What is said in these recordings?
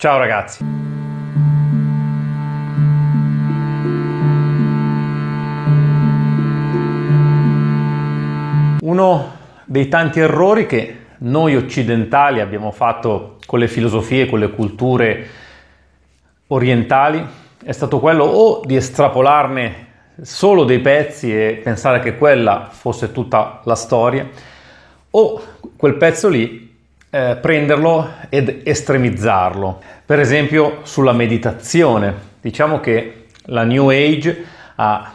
Ciao ragazzi! Uno dei tanti errori che noi occidentali abbiamo fatto con le filosofie, con le culture orientali, è stato quello o di estrapolarne solo dei pezzi e pensare che quella fosse tutta la storia, o quel pezzo lì eh, prenderlo ed estremizzarlo. Per esempio sulla meditazione. Diciamo che la New Age ha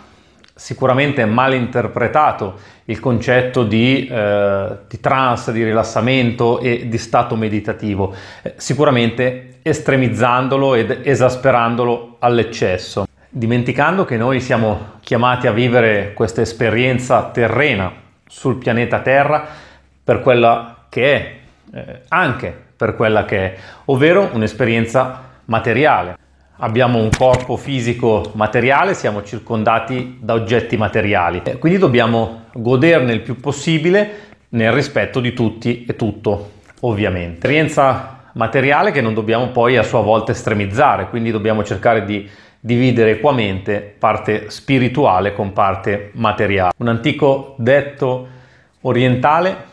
sicuramente malinterpretato il concetto di, eh, di trance, di rilassamento e di stato meditativo, eh, sicuramente estremizzandolo ed esasperandolo all'eccesso, dimenticando che noi siamo chiamati a vivere questa esperienza terrena sul pianeta Terra per quella che è eh, anche per quella che è, ovvero un'esperienza materiale. Abbiamo un corpo fisico materiale, siamo circondati da oggetti materiali, eh, quindi dobbiamo goderne il più possibile nel rispetto di tutti e tutto, ovviamente. Esperienza materiale che non dobbiamo poi a sua volta estremizzare, quindi dobbiamo cercare di dividere equamente parte spirituale con parte materiale. Un antico detto orientale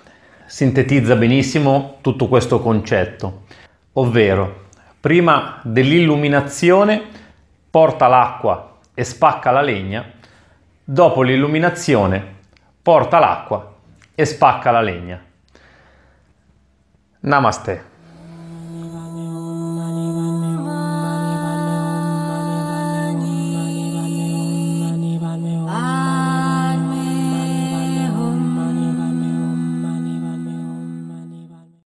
sintetizza benissimo tutto questo concetto, ovvero prima dell'illuminazione porta l'acqua e spacca la legna, dopo l'illuminazione porta l'acqua e spacca la legna. Namaste.